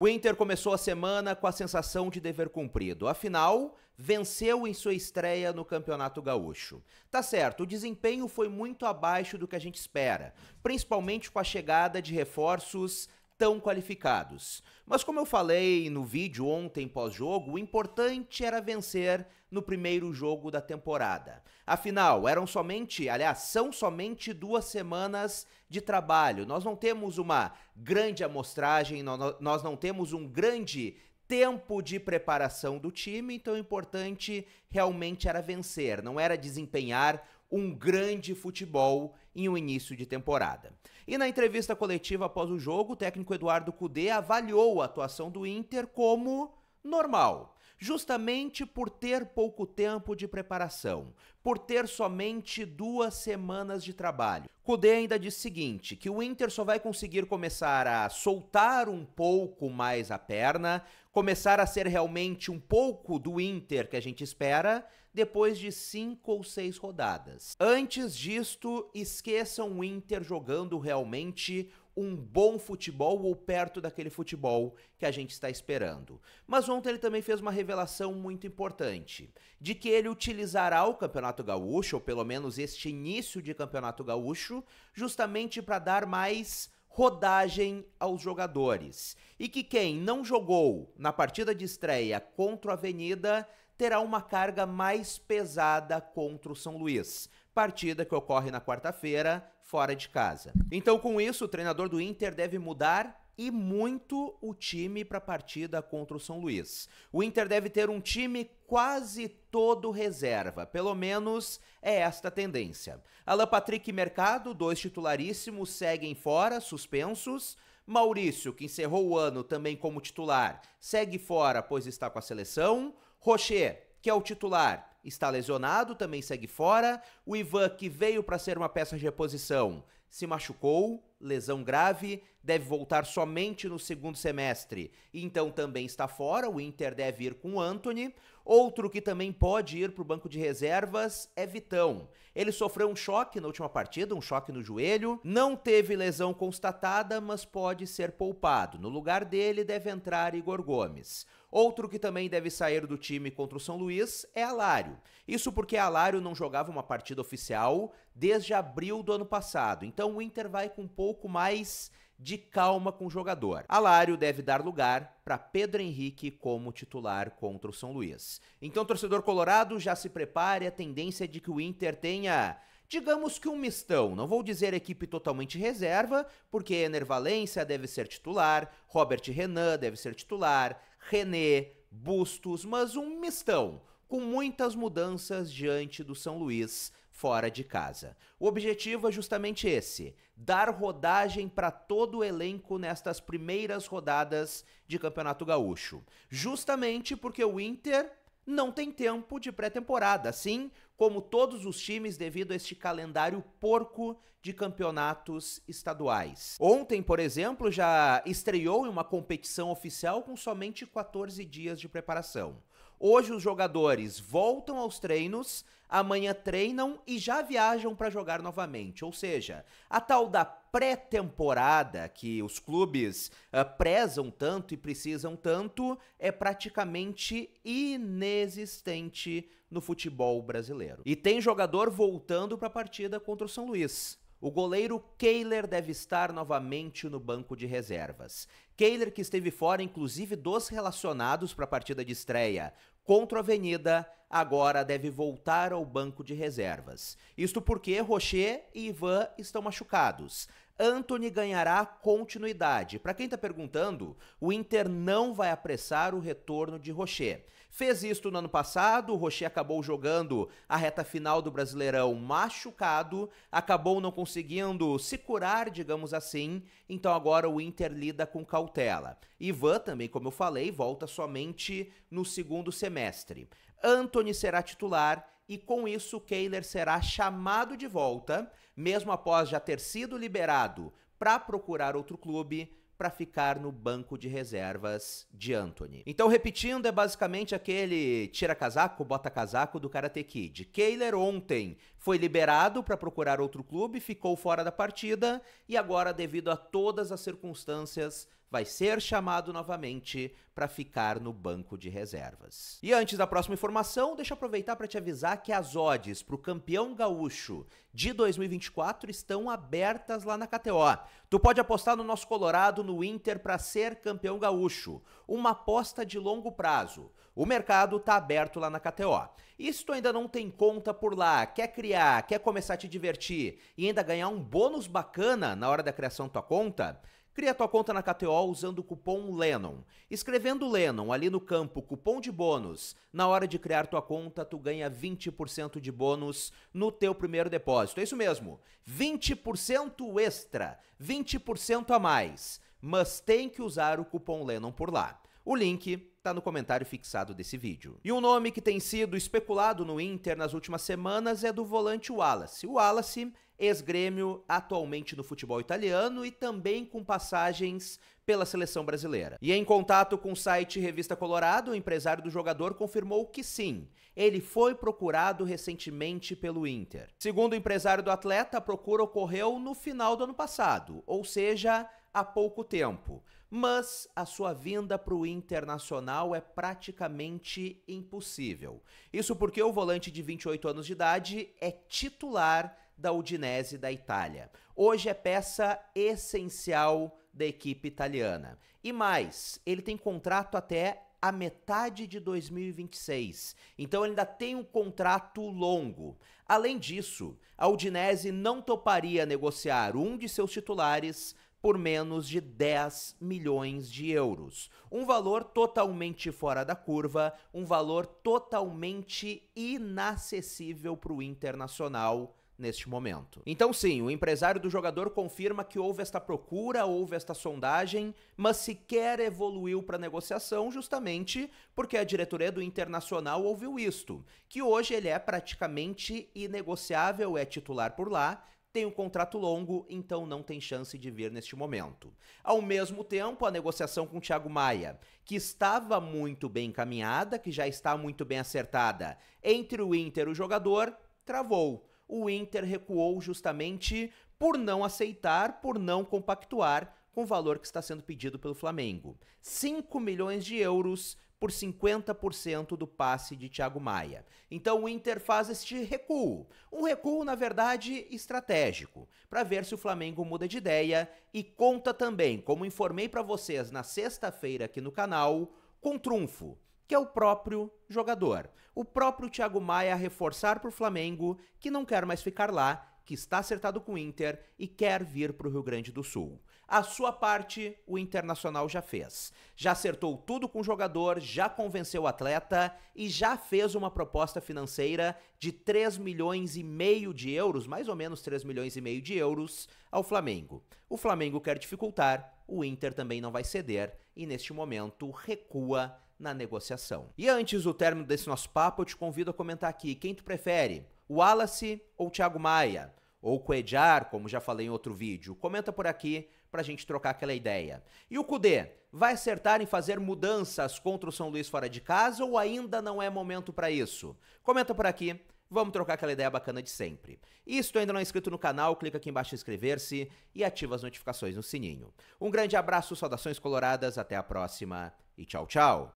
O Inter começou a semana com a sensação de dever cumprido. Afinal, venceu em sua estreia no Campeonato Gaúcho. Tá certo, o desempenho foi muito abaixo do que a gente espera, principalmente com a chegada de reforços tão qualificados. Mas como eu falei no vídeo ontem pós-jogo, o importante era vencer no primeiro jogo da temporada. Afinal, eram somente, aliás, são somente duas semanas de trabalho. Nós não temos uma grande amostragem, nós não temos um grande tempo de preparação do time, então o importante realmente era vencer, não era desempenhar um grande futebol em um início de temporada. E na entrevista coletiva após o jogo, o técnico Eduardo Cudê avaliou a atuação do Inter como normal justamente por ter pouco tempo de preparação, por ter somente duas semanas de trabalho. Kudê ainda disse o seguinte, que o Inter só vai conseguir começar a soltar um pouco mais a perna, começar a ser realmente um pouco do Inter que a gente espera depois de cinco ou seis rodadas. Antes disto, esqueçam o Inter jogando realmente um bom futebol ou perto daquele futebol que a gente está esperando. Mas ontem ele também fez uma revelação muito importante, de que ele utilizará o Campeonato Gaúcho, ou pelo menos este início de Campeonato Gaúcho, justamente para dar mais rodagem aos jogadores. E que quem não jogou na partida de estreia contra o Avenida terá uma carga mais pesada contra o São Luís. Partida que ocorre na quarta-feira, fora de casa. Então, com isso, o treinador do Inter deve mudar e muito o time para a partida contra o São Luís. O Inter deve ter um time quase todo reserva, pelo menos é esta a tendência. Alan Patrick e Mercado, dois titularíssimos, seguem fora, suspensos. Maurício, que encerrou o ano também como titular, segue fora, pois está com a seleção. Rocher, que é o titular, está lesionado, também segue fora. O Ivan, que veio para ser uma peça de reposição, se machucou lesão grave, deve voltar somente no segundo semestre. Então também está fora, o Inter deve ir com o Anthony. Outro que também pode ir para o banco de reservas é Vitão. Ele sofreu um choque na última partida, um choque no joelho, não teve lesão constatada, mas pode ser poupado. No lugar dele deve entrar Igor Gomes. Outro que também deve sair do time contra o São Luís é Alário. Isso porque Alário não jogava uma partida oficial desde abril do ano passado. Então o Inter vai com pouco pouco mais de calma com o jogador. Alário deve dar lugar para Pedro Henrique como titular contra o São Luís. Então, torcedor colorado, já se prepare, a tendência é de que o Inter tenha digamos que um mistão. Não vou dizer equipe totalmente reserva, porque Enervalência deve ser titular, Robert Renan deve ser titular, René, Bustos, mas um mistão, com muitas mudanças diante do São Luís fora de casa. O objetivo é justamente esse: dar rodagem para todo o elenco nestas primeiras rodadas de Campeonato Gaúcho. Justamente porque o Inter não tem tempo de pré-temporada, assim como todos os times devido a este calendário porco de campeonatos estaduais. Ontem, por exemplo, já estreou em uma competição oficial com somente 14 dias de preparação. Hoje os jogadores voltam aos treinos, amanhã treinam e já viajam para jogar novamente. Ou seja, a tal da pré-temporada que os clubes uh, prezam tanto e precisam tanto é praticamente inexistente no futebol brasileiro. E tem jogador voltando para a partida contra o São Luís. O goleiro Kehler deve estar novamente no banco de reservas. Kehler que esteve fora, inclusive, dos relacionados para a partida de estreia contra a Avenida, agora deve voltar ao banco de reservas. Isto porque Rocher e Ivan estão machucados. Anthony ganhará continuidade. Para quem está perguntando, o Inter não vai apressar o retorno de Rocher. Fez isto no ano passado, o Rocher acabou jogando a reta final do Brasileirão machucado, acabou não conseguindo se curar, digamos assim, então agora o Inter lida com cautela. Ivan também, como eu falei, volta somente no segundo semestre. Anthony será titular e com isso Kehler será chamado de volta, mesmo após já ter sido liberado para procurar outro clube para ficar no banco de reservas de Anthony. Então, repetindo, é basicamente aquele tira-casaco, bota-casaco do Karate Kid. Kehler ontem foi liberado para procurar outro clube, ficou fora da partida e agora, devido a todas as circunstâncias vai ser chamado novamente para ficar no banco de reservas. E antes da próxima informação, deixa eu aproveitar para te avisar que as odds para o campeão gaúcho de 2024 estão abertas lá na KTO. Tu pode apostar no nosso Colorado, no Inter, para ser campeão gaúcho. Uma aposta de longo prazo. O mercado tá aberto lá na KTO. E se tu ainda não tem conta por lá, quer criar, quer começar a te divertir e ainda ganhar um bônus bacana na hora da criação da tua conta, Cria tua conta na KTO usando o cupom LENNON. Escrevendo LENNON ali no campo cupom de bônus, na hora de criar tua conta, tu ganha 20% de bônus no teu primeiro depósito. É isso mesmo, 20% extra, 20% a mais. Mas tem que usar o cupom LENNON por lá. O link está no comentário fixado desse vídeo. E um nome que tem sido especulado no Inter nas últimas semanas é do volante Wallace. O Wallace ex-grêmio, atualmente no futebol italiano e também com passagens pela seleção brasileira. E em contato com o site Revista Colorado, o empresário do jogador confirmou que sim, ele foi procurado recentemente pelo Inter. Segundo o empresário do atleta, a procura ocorreu no final do ano passado, ou seja, há pouco tempo, mas a sua vinda para o internacional é praticamente impossível. Isso porque o volante de 28 anos de idade é titular da Udinese da Itália. Hoje é peça essencial da equipe italiana. E mais, ele tem contrato até a metade de 2026. Então ele ainda tem um contrato longo. Além disso, a Udinese não toparia negociar um de seus titulares por menos de 10 milhões de euros. Um valor totalmente fora da curva, um valor totalmente inacessível para o internacional neste momento. Então, sim, o empresário do jogador confirma que houve esta procura, houve esta sondagem, mas sequer evoluiu para negociação, justamente porque a diretoria do Internacional ouviu isto, que hoje ele é praticamente inegociável, é titular por lá, tem um contrato longo, então não tem chance de vir neste momento. Ao mesmo tempo, a negociação com Thiago Maia, que estava muito bem encaminhada, que já está muito bem acertada entre o Inter e o jogador, travou. O Inter recuou justamente por não aceitar, por não compactuar com o valor que está sendo pedido pelo Flamengo. 5 milhões de euros por 50% do passe de Thiago Maia. Então o Inter faz este recuo, um recuo na verdade estratégico, para ver se o Flamengo muda de ideia e conta também, como informei para vocês na sexta-feira aqui no canal, com trunfo que é o próprio jogador. O próprio Thiago Maia reforçar para o Flamengo que não quer mais ficar lá que está acertado com o Inter e quer vir para o Rio Grande do Sul. A sua parte, o Internacional já fez. Já acertou tudo com o jogador, já convenceu o atleta e já fez uma proposta financeira de 3 milhões e meio de euros, mais ou menos 3 milhões e meio de euros, ao Flamengo. O Flamengo quer dificultar, o Inter também não vai ceder e neste momento recua na negociação. E antes do término desse nosso papo, eu te convido a comentar aqui quem tu prefere, o Wallace ou Thiago Maia? Ou Coedjar, como já falei em outro vídeo? Comenta por aqui pra gente trocar aquela ideia. E o Cudê, vai acertar em fazer mudanças contra o São Luís fora de casa ou ainda não é momento para isso? Comenta por aqui. Vamos trocar aquela ideia bacana de sempre. E se tu ainda não é inscrito no canal, clica aqui embaixo em inscrever-se e ativa as notificações no sininho. Um grande abraço, saudações coloradas, até a próxima e tchau, tchau!